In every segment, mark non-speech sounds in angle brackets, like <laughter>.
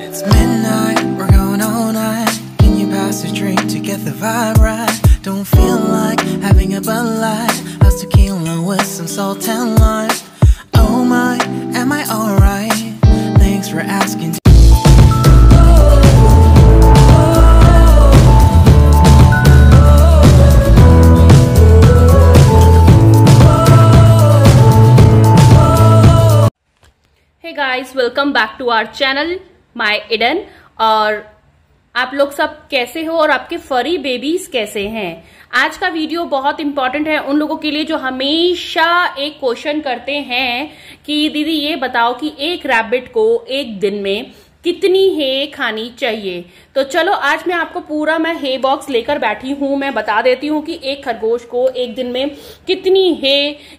It's midnight, we're going all night. Can you pass a drink to get the vibe right? Don't feel like having a Bud Light. A tequila with some salt and lime. Oh my, am I alright? Thanks for asking. Guys welcome back to our channel my इडन और आप लोग सब कैसे हो और आपके फरी बेबीज कैसे हैं आज का वीडियो बहुत इंपॉर्टेंट है उन लोगों के लिए जो हमेशा एक क्वेश्चन करते हैं कि दीदी ये बताओ कि एक रैबिट को एक दिन में कितनी हे खानी चाहिए तो चलो आज मैं आपको पूरा मैं हे बॉक्स लेकर बैठी हूं मैं बता देती हूं कि एक खरगोश को एक दिन में कितनी हे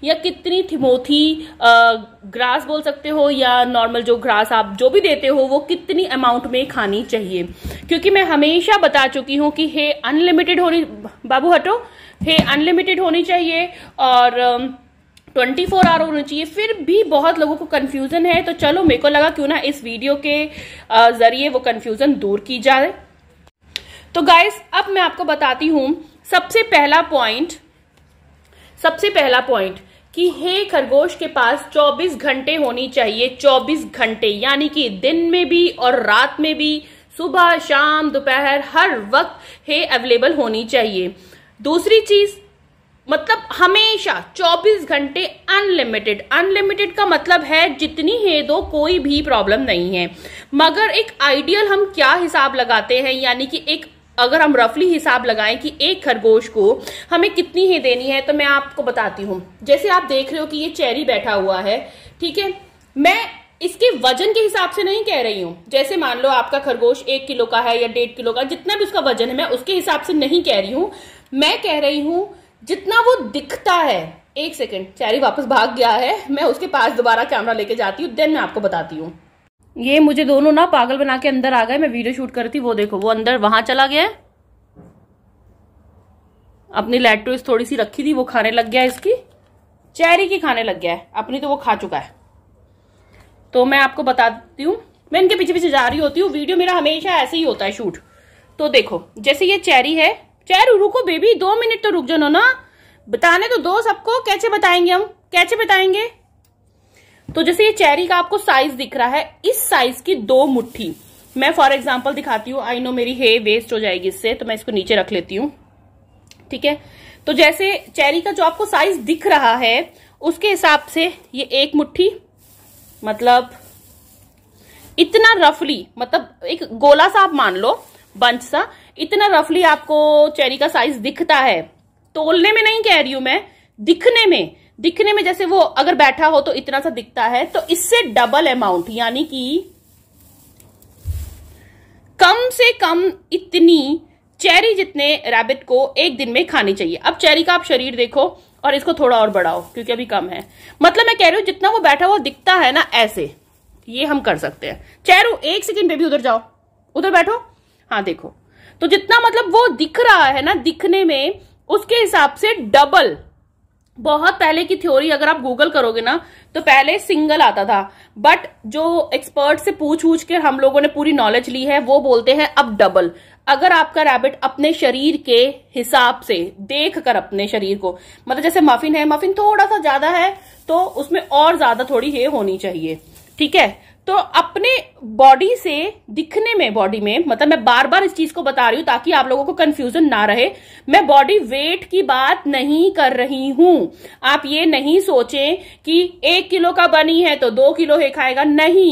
या कितनी थिमोथी ग्रास बोल सकते हो या नॉर्मल जो ग्रास आप जो भी देते हो वो कितनी अमाउंट में खानी चाहिए क्योंकि मैं हमेशा बता चुकी हूं कि हे अनलिमिटेड होनी बाबू हटो हे अनलिमिटेड होनी चाहिए और ट्वेंटी फोर आवर होना चाहिए फिर भी बहुत लोगों को कन्फ्यूज़न है तो चलो मेरे को लगा क्यों ना इस वीडियो के ज़रिए वो कन्फ्यूज़न दूर की जाए तो गाइस अब मैं आपको बताती हूं सबसे पहला पॉइंट सबसे पहला पॉइंट कि हे खरगोश के पास 24 घंटे होनी चाहिए 24 घंटे यानी कि दिन में भी और रात में भी सुबह शाम दोपहर हर वक्त हे अवेलेबल होनी चाहिए दूसरी चीज मतलब हमेशा 24 घंटे अनलिमिटेड अनलिमिटेड का मतलब है जितनी है दो कोई भी प्रॉब्लम नहीं है मगर एक आइडियल हम क्या हिसाब लगाते हैं यानी कि एक अगर हम रफली हिसाब लगाएं कि एक खरगोश को हमें कितनी ही देनी है तो मैं आपको बताती हूं जैसे आप देख रहे हो कि ये चेरी बैठा हुआ है ठीक है मैं इसके वजन के हिसाब से नहीं कह रही हूं जैसे मान लो आपका खरगोश एक किलो का है या डेढ़ किलो का जितना भी उसका वजन है मैं उसके हिसाब से नहीं कह रही हूं मैं कह रही हूं जितना वो दिखता है एक सेकेंड चैरी वापस भाग गया है मैं उसके पास दोबारा कैमरा लेके जाती हूँ देन मैं आपको बताती हूँ ये मुझे दोनों ना पागल बना के अंदर आ गए मैं वीडियो शूट कर रही थी वो देखो वो अंदर वहां चला गया अपनी लेटोस थोड़ी सी रखी थी वो खाने लग गया इसकी चेरी की खाने लग गया है अपनी तो वो खा चुका है तो मैं आपको बताती हूँ मैं इनके पीछे पीछे जा रही होती हूँ वीडियो मेरा हमेशा ऐसे ही होता है शूट तो देखो जैसे ये चेरी है खैर रुको बेबी दो मिनट तो रुक जानो ना बताने तो दो सबको कैसे बताएंगे हम कैसे बताएंगे तो जैसे ये चेरी का आपको साइज दिख रहा है इस साइज की दो मुट्ठी मैं फॉर एग्जाम्पल दिखाती हूँ आई नो मेरी हे वेस्ट हो जाएगी इससे तो मैं इसको नीचे रख लेती हूँ ठीक है तो जैसे चेरी का जो आपको साइज दिख रहा है उसके हिसाब से ये एक मुट्ठी मतलब इतना रफली मतलब एक गोला सा आप मान लो बंच सा इतना रफली आपको चेरी का साइज दिखता है तोलने में नहीं कह रही हूं मैं दिखने में दिखने में जैसे वो अगर बैठा हो तो इतना सा दिखता है तो इससे डबल अमाउंट यानी कि कम से कम इतनी चेरी जितने रैबिट को एक दिन में खानी चाहिए अब चेरी का आप शरीर देखो और इसको थोड़ा और बढ़ाओ क्योंकि अभी कम है मतलब मैं कह रही हूं जितना वो बैठा हुआ दिखता है ना ऐसे ये हम कर सकते हैं चेरू एक सेकेंड बेबी भी उधर जाओ उधर बैठो हाँ देखो तो जितना मतलब वो दिख रहा है ना दिखने में उसके हिसाब से डबल बहुत पहले की थ्योरी अगर आप गूगल करोगे ना तो पहले सिंगल आता था बट जो एक्सपर्ट से पूछ पूछ के हम लोगों ने पूरी नॉलेज ली है वो बोलते हैं अब डबल अगर आपका रैबिट अपने शरीर के हिसाब से देख कर अपने शरीर को मतलब जैसे मफिन है मफिन थोड़ा सा ज्यादा है तो उसमें और ज्यादा थोड़ी हे होनी चाहिए ठीक है तो अपने बॉडी से दिखने में बॉडी में मतलब मैं बार बार इस चीज को बता रही हूं ताकि आप लोगों को कंफ्यूजन ना रहे मैं बॉडी वेट की बात नहीं कर रही हूं आप ये नहीं सोचें कि एक किलो का बनी है तो दो किलो है खाएगा नहीं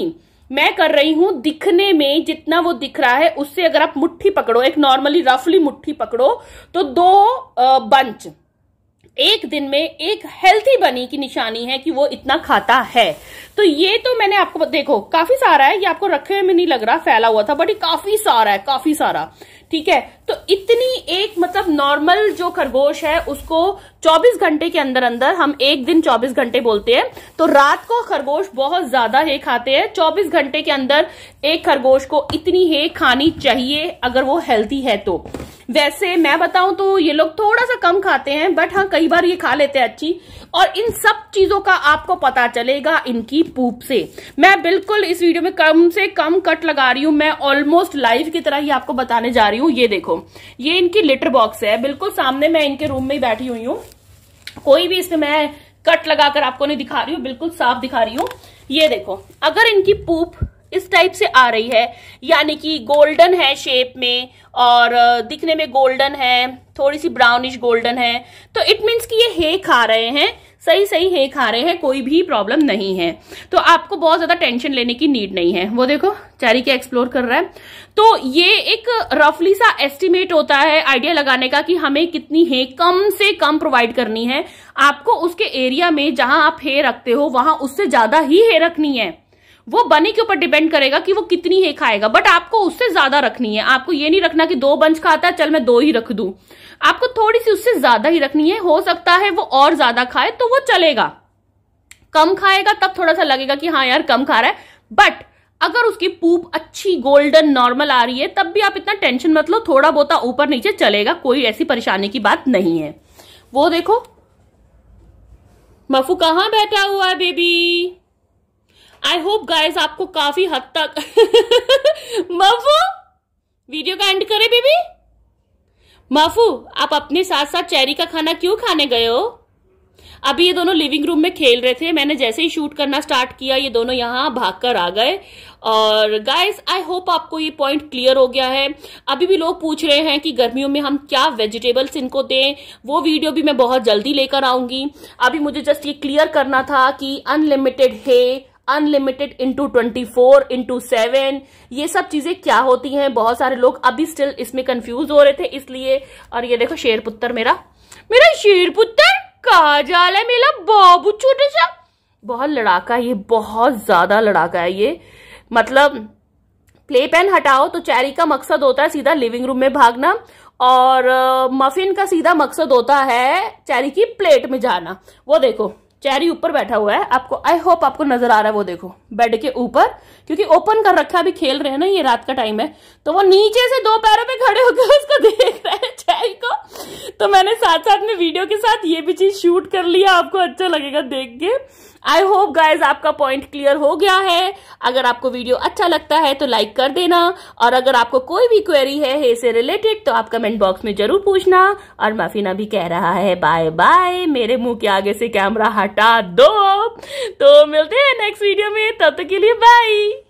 मैं कर रही हूं दिखने में जितना वो दिख रहा है उससे अगर आप मुट्ठी पकड़ो एक नॉर्मली रफली मुट्ठी पकड़ो तो दो बंच एक दिन में एक हेल्थी बनी की निशानी है कि वो इतना खाता है तो ये तो मैंने आपको देखो काफी सारा है ये आपको रखे में नहीं लग रहा फैला हुआ था बट ये काफी सारा है काफी सारा ठीक है तो इतनी एक मतलब नॉर्मल जो खरगोश है उसको 24 घंटे के अंदर अंदर हम एक दिन 24 घंटे बोलते हैं तो रात को खरगोश बहुत ज्यादा हे खाते हैं 24 घंटे के अंदर एक खरगोश को इतनी हे खानी चाहिए अगर वो हेल्थी है तो वैसे मैं बताऊं तो ये लोग थोड़ा सा कम खाते हैं बट हाँ कई बार ये खा लेते हैं अच्छी और इन सब चीजों का आपको पता चलेगा इनकी पूप से मैं बिल्कुल इस वीडियो में कम से कम कट लगा रही हूं मैं ऑलमोस्ट लाइव की तरह ही आपको बताने जा रही रही हूँ ये देखो ये इनकी लिटर बॉक्स है बिल्कुल सामने मैं इनके रूम में ही बैठी हुई हूँ कोई भी इसमें मैं कट लगाकर आपको नहीं दिखा रही हूँ बिल्कुल साफ दिखा रही हूँ ये देखो अगर इनकी पूप इस टाइप से आ रही है यानी कि गोल्डन है शेप में और दिखने में गोल्डन है थोड़ी सी ब्राउनिश गोल्डन है तो इट मीन्स कि ये हे खा रहे हैं सही सही हे खा रहे हैं कोई भी प्रॉब्लम नहीं है तो आपको बहुत ज्यादा टेंशन लेने की नीड नहीं है वो देखो चैरी क्या एक्सप्लोर कर रहा है तो ये एक रफली सा एस्टिमेट होता है आइडिया लगाने का कि हमें कितनी हे कम से कम प्रोवाइड करनी है आपको उसके एरिया में जहां आप हे रखते हो वहां उससे ज्यादा ही हे रखनी है वो बने के ऊपर डिपेंड करेगा कि वो कितनी है खाएगा बट आपको उससे ज्यादा रखनी है आपको ये नहीं रखना कि दो बंच खाता है चल मैं दो ही रख दू आपको थोड़ी सी उससे ज्यादा ही रखनी है हो सकता है वो और ज्यादा खाए तो वो चलेगा कम खाएगा तब थोड़ा सा लगेगा कि हाँ यार कम खा रहा है बट अगर उसकी पूप अच्छी गोल्डन नॉर्मल आ रही है तब भी आप इतना टेंशन मत लो थोड़ा बहुत ऊपर नीचे चलेगा कोई ऐसी परेशानी की बात नहीं है वो देखो मफू कहाँ बैठा हुआ है बेबी आई होप गाइज आपको काफी हद तक <laughs> मफू वीडियो का एंड करे बीबी माफू आप अपने साथ साथ चेरी का खाना क्यों खाने गए हो अभी ये दोनों लिविंग रूम में खेल रहे थे मैंने जैसे ही शूट करना स्टार्ट किया ये दोनों यहाँ भागकर आ गए और गाइस आई होप आपको ये पॉइंट क्लियर हो गया है अभी भी लोग पूछ रहे हैं कि गर्मियों में हम क्या वेजिटेबल्स इनको दें वो वीडियो भी मैं बहुत जल्दी लेकर आऊंगी अभी मुझे जस्ट ये क्लियर करना था कि अनलिमिटेड है unlimited into twenty four into seven ये सब चीजें क्या होती हैं बहुत सारे लोग अभी स्टिल इसमें कंफ्यूज हो रहे थे इसलिए और ये देखो शेर पुत्र मेरा मेरा शेर पुत्र कहा जा रहा है मेरा बाबू छोटे सा बहुत लड़ाका ये बहुत ज्यादा लड़ाका है ये मतलब प्ले पेन हटाओ तो चैरी का मकसद होता है सीधा लिविंग रूम में भागना और मफिन uh, का सीधा मकसद होता है चैरी की प्लेट में जाना वो देखो चेरी ऊपर बैठा हुआ है आपको आई होप आपको नजर आ रहा है वो देखो बेड के ऊपर क्योंकि ओपन कर रखा अभी खेल रहे हैं ना ये रात का टाइम है तो वो नीचे से दो पैरों पे खड़े होकर उसको <laughs> देख रहे हैं चैरी को तो मैंने साथ साथ में वीडियो के साथ ये भी चीज शूट कर लिया आपको अच्छा लगेगा देख के आई होप गाइज आपका पॉइंट क्लियर हो गया है अगर आपको वीडियो अच्छा लगता है तो लाइक कर देना और अगर आपको कोई भी क्वेरी है हे से रिलेटेड तो आप कमेंट बॉक्स में जरूर पूछना और माफीना भी कह रहा है बाय बाय मेरे मुंह के आगे से कैमरा हटा दो तो मिलते हैं नेक्स्ट वीडियो में तब तक के लिए बाय